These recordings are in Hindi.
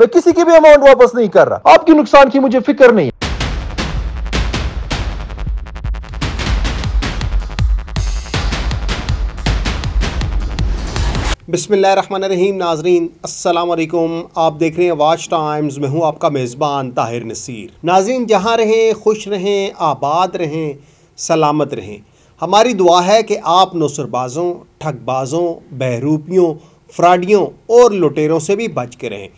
मैं किसी की भी अमाउंट वापस नहीं कर रहा आपके नुकसान की मुझे फिक्र नहीं बिसमान रहीम नाजरीन असलकुम आप देख रहे हैं वाच टाइम्स मैं हूँ आपका मेज़बान ताहिर नसीर नाजरीन जहाँ रहें खुश रहें आबाद रहें सलामत रहें हमारी दुआ है कि आप नौसरबाज़ों ठगबाज़ों बहरूपियों फ्राडियों और लुटेरों से भी बच के रहें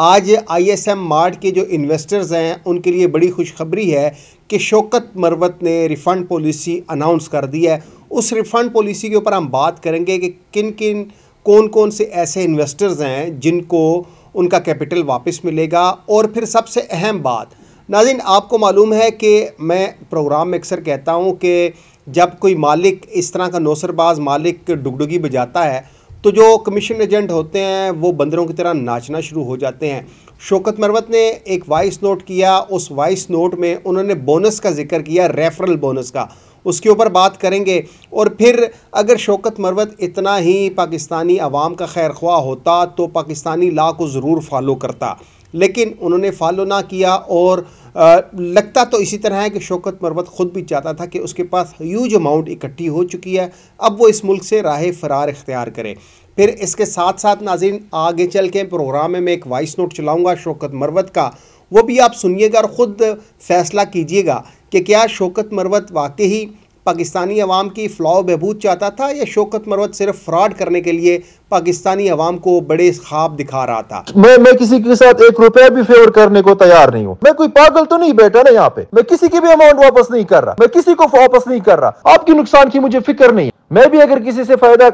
आज आईएसएम मार्ट के जो इन्वेस्टर्स हैं उनके लिए बड़ी खुशखबरी है कि शौकत मरवत ने रिफ़ंड पॉलिसी अनाउंस कर दी है उस रिफ़ंड पॉलिसी के ऊपर हम बात करेंगे कि किन किन कौन कौन से ऐसे इन्वेस्टर्स हैं जिनको उनका कैपिटल वापस मिलेगा और फिर सबसे अहम बात नाजिन आपको मालूम है कि मैं प्रोग्राम में अक्सर कहता हूँ कि जब कोई मालिक इस तरह का नौसरबाज मालिक डुगडुगी बजाता है तो जो कमीशन एजेंट होते हैं वो बंदरों की तरह नाचना शुरू हो जाते हैं शोकत मरवत ने एक वॉइस नोट किया उस वॉइस नोट में उन्होंने बोनस का जिक्र किया रेफरल बोनस का उसके ऊपर बात करेंगे और फिर अगर शोकत मरवत इतना ही पाकिस्तानी आवाम का खैर ख्वाह होता तो पाकिस्तानी ला को ज़रूर फॉलो करता लेकिन उन्होंने फॉलो ना किया और आ, लगता तो इसी तरह है कि शौकत मरवत ख़ुद भी चाहता था कि उसके पास ह्यूज अमाउंट इकट्ठी हो चुकी है अब वो इस मुल्क से राह फरार इख्तियार करे फिर इसके साथ साथ नाजिन आगे चल के प्रोग्राम में मैं एक वॉइस नोट चलाऊँगा शौकत मरवत का वो भी आप सुनिएगा और ख़ुद फैसला कीजिएगा कि क्या शौकत मरवत वाकई पाकिस्तानी अवाम की फ़लाह बहबूद चाहता था या शोकत मरवत सिर्फ फ्रॉड करने के लिए पाकिस्तानी अवाम को बड़े ख्वाब दिखा रहा था मैं मैं किसी के साथ एक रुपया भी फेवर करने को तैयार नहीं हूँ मैं कोई पागल तो नहीं बैठा ना यहाँ पे मैं किसी की भी अमाउंट वापस नहीं कर रहा मैं किसी को वापस नहीं कर रहा आपकी नुकसान की मुझे फिक्र नहीं मैं भी अगर किसी से फायदा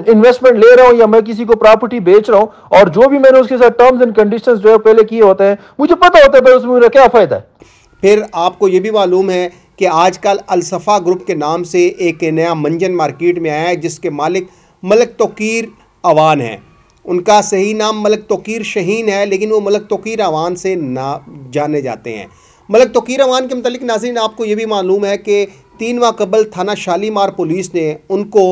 इन्वेस्टमेंट ले रहा हूं या मैं किसी को प्रॉपर्टी बेच रहा हूं और जो भी मैंने उसके साथ टर्म्स एंड कंडीशंस जो है पहले किए होते हैं मुझे पता होता है उसमें मेरा क्या फायदा है फिर आपको ये भी मालूम है कि आजकल अलसफ़ा ग्रुप के नाम से एक नया मंजन मार्केट में आया है जिसके मालिक मलक तोकीर अवान हैं उनका सही नाम मलक तोकीर शहीन है लेकिन वो मलक तोकीर अवान से ना जाने जाते हैं मलक तोकीर अवान के मतलब नाजीन आपको ये भी मालूम है कि तीन माह कबल थाना शालीमार पुलिस ने उनको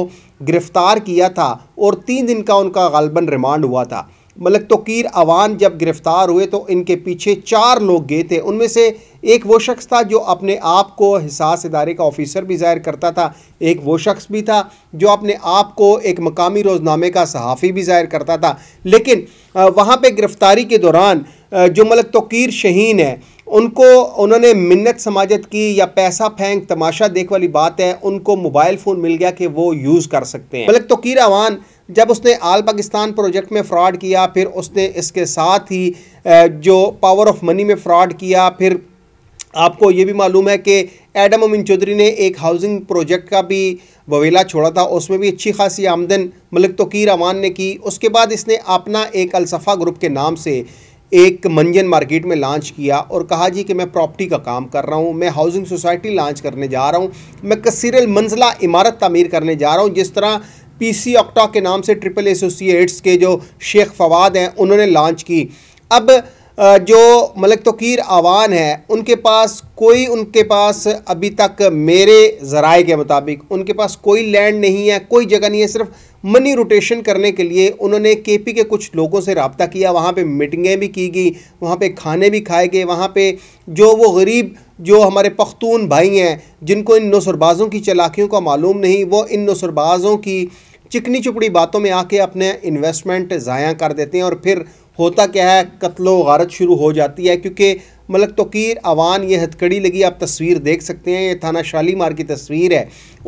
गिरफ़्तार किया था और तीन दिन का उनका गलबन रिमांड हुआ था मलक तोकीर अवान जब गिरफ़्तार हुए तो इनके पीछे चार लोग गए थे उनमें से एक वो शख्स था जो अपने आप को हिसास इदारे का ऑफिसर भी जाहिर करता था एक वो शख्स भी था जो अपने आप को एक मकामी रोज़नामे का सहाफ़ी भी जाहिर करता था लेकिन वहाँ पर गिरफ़्तारी के दौरान जो मलक तोकीर शहीन है उनको उन्होंने मिन्नत समाजत की या पैसा फेंक तमाशा देख वाली बात है उनको मोबाइल फ़ोन मिल गया कि वो यूज़ कर सकते हैं मलक तोकीर अवान जब उसने आल पाकिस्तान प्रोजेक्ट में फ़्रॉड किया फिर उसने इसके साथ ही जो पावर ऑफ मनी में फ़्रॉड किया फिर आपको ये भी मालूम है कि एडम अमिन चौधरी ने एक हाउसिंग प्रोजेक्ट का भी बवेला छोड़ा था उसमें भी अच्छी खासी आमदन मलिक तोकीर अमान ने की उसके बाद इसने अपना एक अलसफ़ा ग्रुप के नाम से एक मंजन मार्केट में लॉन्च किया और कहा जी कि मैं प्रॉपर्टी का काम कर रहा हूँ मैं हाउसिंग सोसाइटी लॉन्च करने जा रहा हूँ मैं कसीरल मंजिला इमारत तमीर करने जा रहा हूँ जिस तरह पी सी ऑक्टा के नाम से ट्रिपल एसोसिएट्स के जो शेख फवाद हैं उन्होंने लॉन्च की अब जो मलिक तोकीर आवान है उनके पास कोई उनके पास अभी तक मेरे ज़राए के मुताबिक उनके पास कोई लैंड नहीं है कोई जगह नहीं है सिर्फ मनी रोटेशन करने के लिए उन्होंने के पी के कुछ लोगों से रबता किया वहाँ पे मीटिंगें भी की गई वहाँ पे खाने भी खाए गए वहाँ पे जो वो गरीब जो हमारे पख्तून भाई हैं जिनको इन नौसरबाज़ों की चलाकियों का मालूम नहीं वो इन नौसरबाज़ों की चिकनी चुपड़ी बातों में आके अपने इन्वेस्टमेंट ज़ाया कर देते हैं और फिर होता क्या है कत्लो गारत शुरू हो जाती है क्योंकि मलक तोकीर अवान ये हथकड़ी लगी आप तस्वीर देख सकते हैं ये थाना शालीमार की तस्वीर है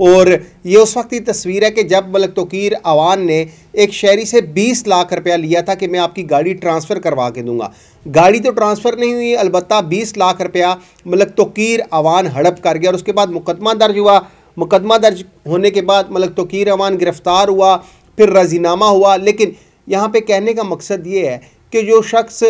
और ये उस वक्त की तस्वीर है कि जब मलक तोकीर अवान ने एक शहरी से 20 लाख रुपया लिया था कि मैं आपकी गाड़ी ट्रांसफ़र करवा के दूंगा गाड़ी तो ट्रांसफ़र नहीं हुई अलबत् 20 लाख रुपया मलक तोकीर अवान हड़प कर गया और उसके बाद मुकदमा दर्ज हुआ मुकदमा दर्ज होने के बाद मलक तोकीर अवान गिरफ़्तार हुआ फिर रजीनामा हुआ लेकिन यहाँ पर कहने का मकसद ये है कि जो शख्स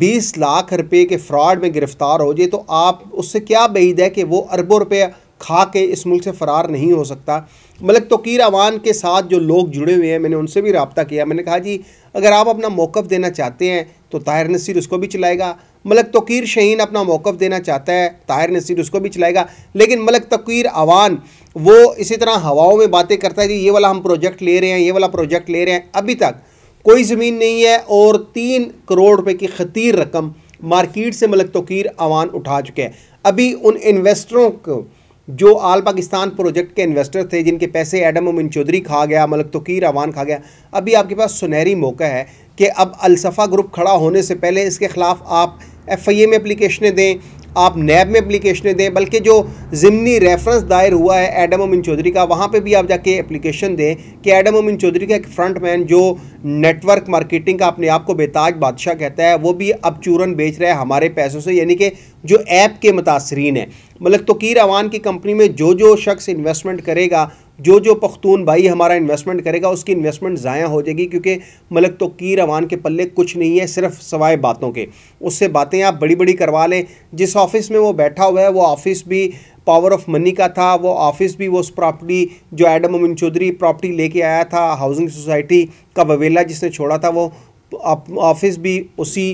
20 लाख रुपए के फ्रॉड में गिरफ़्तार हो जाए तो आप उससे क्या बेद है कि वो अरबों रुपये खा के इस मुल्क से फ़रार नहीं हो सकता मलक तोकीर अवान के साथ जो लोग जुड़े हुए हैं मैंने उनसे भी रबता किया मैंने कहा जी अगर आप अपना मौक़ देना चाहते हैं तो ताहिर नसीर उसको भी चलाएगा मलक तोकीर शहीन अपना मौक़ देना चाहता है ताहिर नसीर उसको भी चलाएगा लेकिन मलक तोकीर अवान वो इसी तरह हवाओं में बातें करता है कि ये वाला हम प्रोजेक्ट ले रहे हैं ये वाला प्रोजेक्ट ले रहे हैं अभी तक कोई ज़मीन नहीं है और तीन करोड़ रुपए की खतीर रकम मार्केट से मलक तोकीर अवान उठा चुके हैं अभी उन इन्वेस्टरों को जो आल पाकिस्तान प्रोजेक्ट के इन्वेस्टर थे जिनके पैसे एडम उमिन चौधरी खा गया मलक तोकीर अवान खा गया अभी आपके पास सुनहरी मौका है कि अब अलसफ़ा ग्रुप खड़ा होने से पहले इसके ख़िलाफ़ आप एफ़ आई ए में एप्लीकेशनें दें आप नैब में एप्लीकेशनें दें बल्कि जो ज़िमनी रेफरेंस दायर हुआ है एडम अमिन चौधरी का वहाँ पे भी आप जाके एप्लीकेशन दें कि एडम अमिन चौधरी का एक फ्रंट मैन जो नेटवर्क मार्केटिंग का अपने आप को बेताज बादशाह कहता है वो भी अब चूरन बेच रहा है हमारे पैसों से यानी कि जो ऐप के मुतासरीन हैं मतलब तोकीर अवान की कंपनी में जो जो शख्स इन्वेस्टमेंट करेगा जो जो पख्तून भाई हमारा इन्वेस्टमेंट करेगा उसकी इन्वेस्टमेंट ज़ाया हो जाएगी क्योंकि मलक तो की रवान के पल्ले कुछ नहीं है सिर्फ सवाए बातों के उससे बातें आप बड़ी बड़ी करवा लें जिस ऑफिस में वो बैठा हुआ है वो ऑफिस भी पावर ऑफ मनी का था वो ऑफिस भी वो उस प्रॉपर्टी जो एडम अमिन चौधरी प्रॉपर्टी लेके आया था हाउसिंग सोसाइटी का बवेला जिसने छोड़ा था वो ऑफिस भी उसी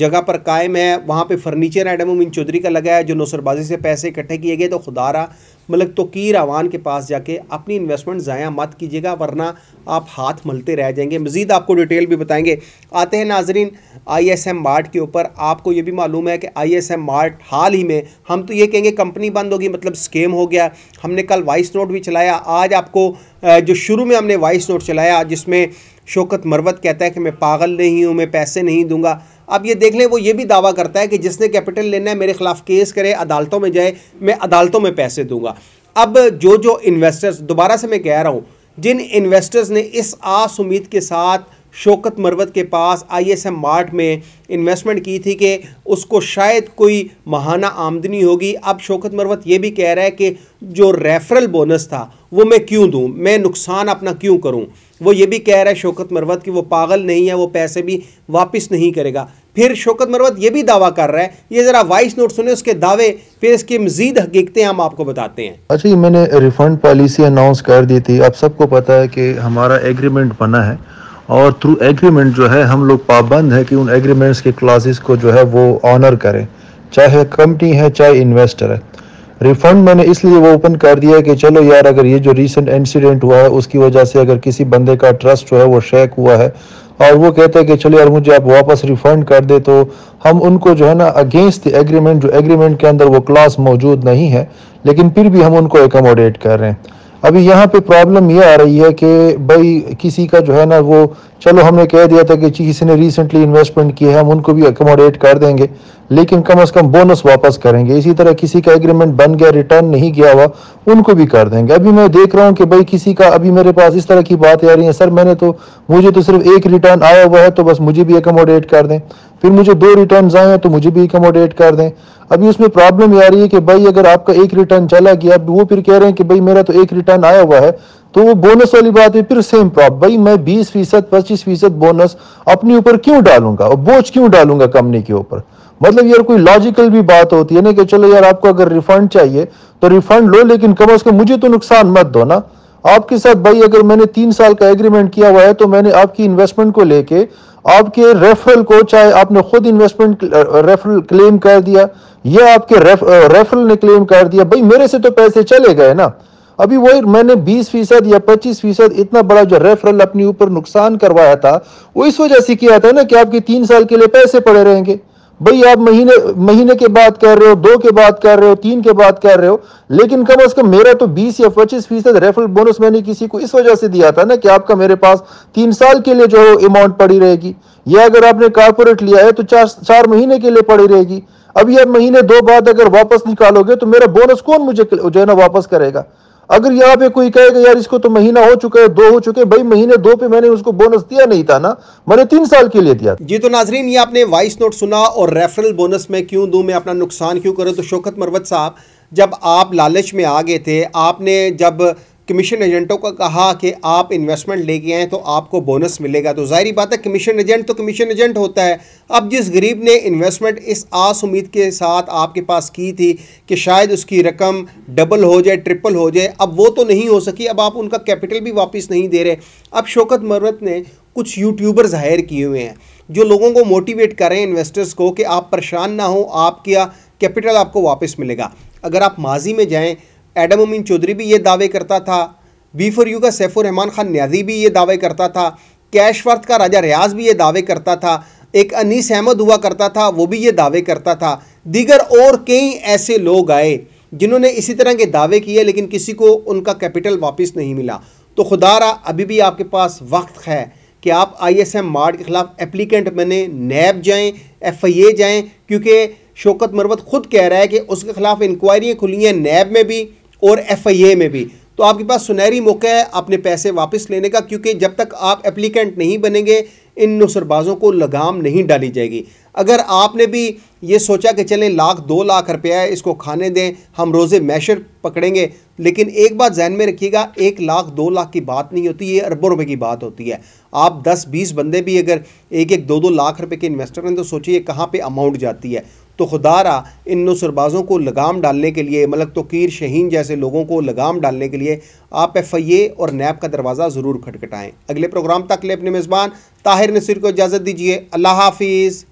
जगह पर कायम है वहाँ पे फर्नीचर एडम अमिन चौधरी का लगा है जो नौसरबाजी से पैसे इकट्ठे किए गए तो खुदारा मतलब तो कीर आवान के पास जाके अपनी इन्वेस्टमेंट ज़ाया मत कीजिएगा वरना आप हाथ मलते रह जाएंगे मज़ीद आपको डिटेल भी बताएंगे आते हैं नाजरीन आई एस एम मार्ट के ऊपर आपको ये भी मालूम है कि आई एस एम मार्ट हाल ही में हम तो ये कहेंगे कंपनी बंद होगी मतलब स्केम हो गया हमने कल वाइस नोट भी चलाया आज आपको जो शुरू में हमने वाइस नोट चलाया जिसमें शोकत मरवत कहता है कि मैं पागल नहीं हूँ मैं पैसे नहीं दूंगा अब ये देख लें वो ये भी दावा करता है कि जिसने कैपिटल लेना है मेरे खिलाफ केस करे अदालतों में जाए मैं अदालतों में पैसे दूंगा अब जो जो इन्वेस्टर्स दोबारा से मैं कह रहा हूँ जिन इन्वेस्टर्स ने इस आस उम्मीद के साथ शोकत मरवत के पास आईएसएम मार्ट में इन्वेस्टमेंट की थी कि उसको शायद कोई माहाना आमदनी होगी अब शौकत मरवत ये भी कह रहा है कि जो रेफरल बोनस था वो मैं क्यों दूँ मैं नुकसान अपना क्यों करूँ वो ये भी कह रहा है शौकत मरवत कि वो पागल नहीं है वो पैसे भी वापस नहीं करेगा फिर शोकत मरवत ये भी दावा कर रहा है ये ज़रा वॉइस नोट सुने उसके दावे फिर इसकी मजीद हकीकतें हम आपको बताते हैं अच्छा ये मैंने रिफंड पॉलिसी अनाउंस कर दी थी अब सबको पता है कि हमारा एग्रीमेंट बना है और थ्रू एग्रीमेंट जो है हम लोग पाबंद है कि उन एग्रीमेंट्स के क्लासेस को जो है वो ऑनर करें चाहे कंपनी है चाहे इन्वेस्टर है रिफंड मैंने इसलिए वो ओपन कर दिया है कि चलो यार अगर ये जो रिसेंट इंसिडेंट हुआ है उसकी वजह से अगर किसी बंदे का ट्रस्ट जो है वो शेक हुआ है और वो कहते हैं कि चलो यार मुझे आप वापस रिफंड कर दे तो हम उनको जो है ना अगेंस्ट द एग्रीमेंट जो एग्रीमेंट के अंदर वो क्लास मौजूद नहीं है लेकिन फिर भी हम उनको एकोमोडेट कर रहे हैं अभी यहाँ पे प्रॉब्लम ये आ रही है कि भाई किसी का जो है ना वो चलो हमने कह दिया था कि किसी ने रिसेंटली इन्वेस्टमेंट किया है हम उनको भी अकोमोडेट कर देंगे लेकिन कम से कम बोनस वापस करेंगे इसी तरह किसी का एग्रीमेंट बन गया रिटर्न नहीं गया हुआ उनको भी कर देंगे अभी मैं देख रहा हूँ कि भाई किसी का अभी मेरे पास इस तरह की बात आ रही है सर मैंने तो मुझे तो सिर्फ एक रिटर्न आया हुआ है तो बस मुझे भी एकोमोडेट कर दें फिर मुझे दो रिटर्न आए हैं तो मुझे भी एकोमोडेट कर दें अभी उसमें प्रॉब्लम ये आ रही है कि भाई अगर आपका एक रिटर्न चला गया अब वो फिर कह रहे हैं कि भाई मेरा तो एक रिटर्न आया हुआ है तो वो बोनस वाली बात है फिर सेम प्रॉप भाई मैं बीस फीसद पच्चीस फीसद बोनस अपने ऊपर क्यों डालूंगा और बोझ क्यों डालूंगा कंपनी के ऊपर मतलब यार कोई लॉजिकल भी बात होती है ना कि चलो यार आपको अगर रिफंड चाहिए तो रिफंड लो लेकिन कम अज कम मुझे तो नुकसान मत दो ना आपके साथ भाई अगर मैंने तीन साल का एग्रीमेंट किया हुआ है तो मैंने आपकी इन्वेस्टमेंट को लेके आपके रेफरल को चाहे आपने खुद इन्वेस्टमेंट रेफरल क्लेम कर दिया या आपके रेफरल ने क्लेम कर दिया भाई मेरे से तो पैसे चले गए ना अभी वही मैंने 20 फीसद या 25 फीसद इतना बड़ा जो रेफरल अपने ऊपर नुकसान करवाया था वो इस वजह से किया था ना कि आपके तीन साल के लिए पैसे पड़े रहेंगे भाई आप महीने महीने के बाद कर रहे हो दो के बाद कर रहे हो तीन के बाद कर रहे हो लेकिन कम अज कम मेरा तो 20 या 25 फीसद रेफरल बोनस मैंने किसी को इस वजह से दिया था ना कि आपका मेरे पास तीन साल के लिए जो अमाउंट पड़ी रहेगी या अगर आपने कारपोरेट लिया है तो चार चार महीने के लिए पड़ी रहेगी अब आप महीने दो बाद अगर वापस निकालोगे तो मेरा बोनस कौन मुझे जो है ना वापस करेगा अगर यहाँ पे कोई कहेगा यार इसको तो महीना हो चुका है दो हो चुके भाई महीने दो पे मैंने उसको बोनस दिया नहीं था ना मैंने तीन साल के लिए दिया जी तो नाजरीन ये आपने वॉइस नोट सुना और रेफरल बोनस में क्यों दू मैं अपना नुकसान क्यों करूँ तो शोकत मरवत साहब जब आप लालच में आ गए थे आपने जब कमीशन एजेंटों का कहा कि आप इन्वेस्टमेंट लेके आएँ तो आपको बोनस मिलेगा तो जाहिर बात है कमीशन एजेंट तो कमीशन एजेंट होता है अब जिस गरीब ने इन्वेस्टमेंट इस आस उम्मीद के साथ आपके पास की थी कि शायद उसकी रकम डबल हो जाए ट्रिपल हो जाए अब वो तो नहीं हो सकी अब आप उनका कैपिटल भी वापस नहीं दे रहे अब शौकत मरवत ने कुछ यूट्यूबर ज़ाहिर किए हुए हैं जो लोगों को मोटिवेट कर रहे हैं इन्वेस्टर्स को कि आप परेशान ना हो आपका कैपिटल आपको वापस मिलेगा अगर आप माजी में जाएं एडम अमीन चौधरी भी ये दावे करता था बी फॉर यू का सैफुर रहमान खान न्याजी भी ये दावे करता था कैश वर्थ का राजा रियाज भी ये दावे करता था एक अनीस अहमद हुआ करता था वो भी ये दावे करता था दीगर और कई ऐसे लोग आए जिन्होंने इसी तरह के दावे किए लेकिन किसी को उनका कैपिटल वापस नहीं मिला तो खुदा रहा अभी भी आपके पास वक्त है कि आप आई एस एम मार्ड के ख़िलाफ़ एप्लीकेंट बने नैब जाएँ एफ आई ए जाएँ क्योंकि शौकत मरवत ख़ुद कह रहा है कि उसके ख़िलाफ़ इंक्वायरियाँ खुली हैं नैब में भी और एफआईए में भी तो आपके पास सुनहरी मौका है अपने पैसे वापस लेने का क्योंकि जब तक आप एप्लीकेंट नहीं बनेंगे इन नुसरबाजों को लगाम नहीं डाली जाएगी अगर आपने भी ये सोचा कि चलें लाख दो लाख रुपया है इसको खाने दें हम रोज़े मैशर पकड़ेंगे लेकिन एक बात जहन में रखिएगा एक लाख दो लाख की बात नहीं होती ये अरबों रुपए की बात होती है आप दस बीस बंदे भी अगर एक एक दो दो लाख रुपए के इन्वेस्टर हैं तो सोचिए कहाँ पर अमाउंट जाती है तो खुदारा इन नसरबाज़ों को लगाम डालने के लिए मलक तोकीर शहीन जैसे लोगों को लगाम डालने के लिए आप एफ आई ए और नैब का दरवाज़ा ज़रूर खटखटाएँ अगले प्रोग्राम तक ले अपने मेज़बान ताहिर नसीर को इजाज़त दीजिए अल्लाह हाफिज़